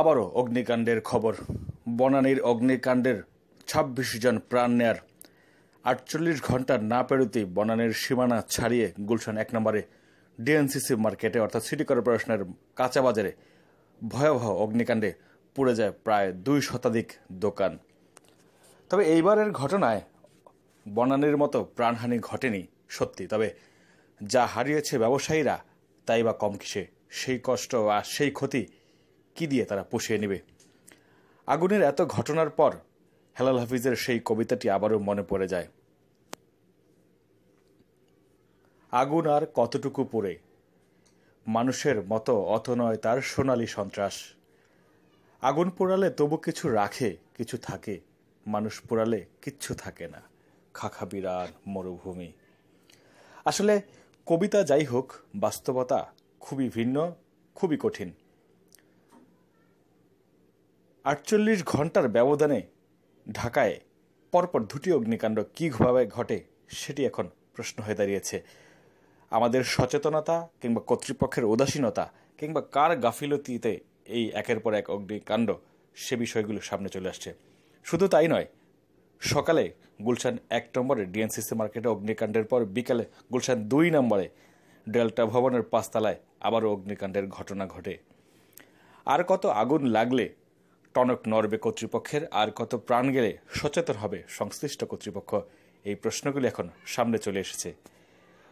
আবারও অগ্নিকাণ্ডের খবর বনানীর অগ্নিকাণ্ডের ছাব্বিশ জন প্রাণ নেয়ার আটচল্লিশ ঘন্টা না পেরোতেই বনানীর সীমানা ছাড়িয়ে গুলশান এক নম্বরে ডিএনসিসি মার্কেটে অর্থাৎ সিটি কর্পোরেশনের কাঁচা বাজারে ভয়াবহ অগ্নিকাণ্ডে পুড়ে যায় প্রায় দুই শতাধিক দোকান তবে এইবারের ঘটনায় বনানীর মতো প্রাণহানি ঘটেনি সত্যি তবে যা হারিয়েছে ব্যবসায়ীরা তাই বা কম কিসে সেই কষ্ট আর সেই ক্ষতি কি দিয়ে তারা পুষিয়ে নেবে আগুনের এত ঘটনার পর হেলাল হাফিজের সেই কবিতাটি আবারও মনে পড়ে যায় আগুন আর কতটুকু পড়ে মানুষের মতো অত নয় তার সোনালি সন্ত্রাস আগুন পোড়ালে তবু কিছু রাখে কিছু থাকে মানুষ পোড়ালে কিচ্ছু থাকে না খাখা বিরান মরুভূমি আসলে কবিতা যাই হোক বাস্তবতা খুবই ভিন্ন খুবই কঠিন আটচল্লিশ ঘন্টার ব্যবধানে ঢাকায় পরপর দুটি অগ্নিকাণ্ড কীভাবে ঘটে সেটি এখন প্রশ্ন হয়ে দাঁড়িয়েছে আমাদের সচেতনতা কিংবা কর্তৃপক্ষের উদাসীনতা কিংবা কার গাফিলতিতে এই একের পর এক অগ্নিকাণ্ড সে বিষয়গুলো সামনে চলে আসছে শুধু তাই নয় সকালে গুলশান এক নম্বরে ডিএনসিসি মার্কেটে অগ্নিকাণ্ডের পর বিকালে গুলশান দুই নম্বরে ডেল্টা ভবনের পাঁচতলায় আবারও অগ্নিকাণ্ডের ঘটনা ঘটে আর কত আগুন লাগলে টনক নরবে কর্তৃপক্ষের আর কত প্রাণ গেলে সচেতন হবে সংশ্লিষ্ট কর্তৃপক্ষ এই প্রশ্নগুলি এখন সামনে চলে এসেছে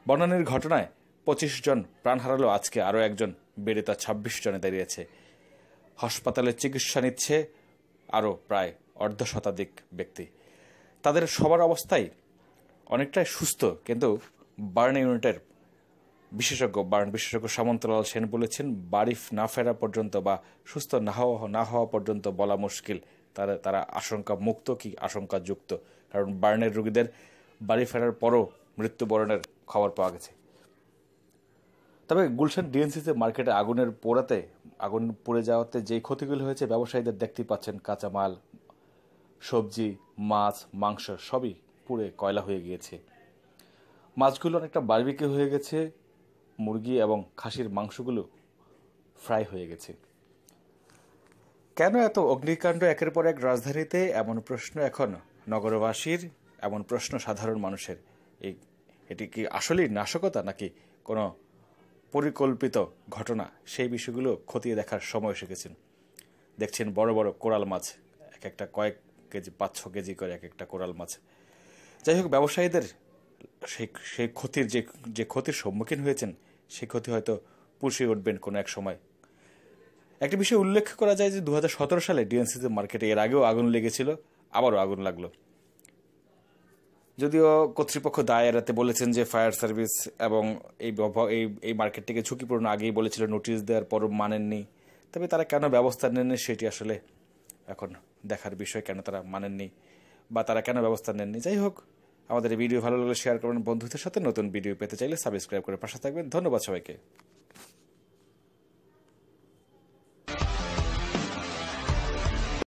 বনানের ঘটনায় পঁচিশ জন প্রাণ হারালো আজকে আরও একজন বেড়ে তা ছাব্বিশ জনে দাঁড়িয়েছে হাসপাতালে চিকিৎসা নিচ্ছে আরও প্রায় অর্ধ শতাধিক ব্যক্তি তাদের সবার অবস্থাই অনেকটাই সুস্থ কিন্তু বার্ন ইউনিটের বিশেষজ্ঞ বার্ন বিশেষজ্ঞ সামন্তলাল সেন বলেছেন বাড়ি না ফেরা পর্যন্ত বা সুস্থ না হওয়া না হওয়া পর্যন্ত বলা মুশকিল তারা তারা আশঙ্কা মুক্ত কি আশঙ্কাযুক্ত কারণ বার্নের রোগীদের বাড়ি ফেরার পরও মৃত্যুবরণের খবর পাওয়া গেছে তবে গুলশান ডিএনসিসি মার্কেটে আগুনের পোড়াতে আগুন পুড়ে যাওয়াতে যেই ক্ষতিগুলো হয়েছে ব্যবসায়ীদের দেখতে পাচ্ছেন কাঁচামাল সবজি মাছ মাংস সবই পুড়ে কয়লা হয়ে গিয়েছে মাছগুলো অনেকটা বার্বিকে হয়ে গেছে মুরগি এবং খাসির মাংসগুলো ফ্রাই হয়ে গেছে কেন এত অগ্নিকাণ্ড একের পর এক রাজধানীতে এমন প্রশ্ন এখন নগরবাসীর এমন প্রশ্ন সাধারণ মানুষের এই এটি কি আসলেই নাশকতা নাকি কোনো পরিকল্পিত ঘটনা সেই বিষয়গুলো খতিয়ে দেখার সময় শিখেছেন দেখছেন বড় বড় কোরাল মাছ এক একটা কয়েক কেজি পাঁচ ছ কেজি করে এক একটা কোরাল মাছ যাই হোক ব্যবসায়ীদের সেই সেই ক্ষতির যে যে ক্ষতির সম্মুখীন হয়েছেন সে ক্ষতি হয়তো পুষিয়ে উঠবেন কোনো এক সময় একটি বিষয় উল্লেখ করা যায় যে দু সালে ডিএনসিতে মার্কেটে এর আগেও আগুন লেগেছিল আবারও আগুন লাগলো যদিও কর্তৃপক্ষ দায় এড়াতে বলেছেন যে ফায়ার সার্ভিস এবং এই এই এই মার্কেটটিকে ঝুঁকিপূর্ণ আগেই বলেছিল নোটিশ দেওয়ার পরও মানেননি তবে তারা কেন ব্যবস্থা নেননি সেটি আসলে এখন দেখার বিষয় কেন তারা মানেননি বা তারা কেন ব্যবস্থা নেননি যাই হোক আমাদের ভিডিও ভালো লাগলে শেয়ার করবেন বন্ধুদের সাথে নতুন ভিডিও পেতে চাইলে সাবস্ক্রাইব করে পাশে থাকবেন ধন্যবাদ সবাইকে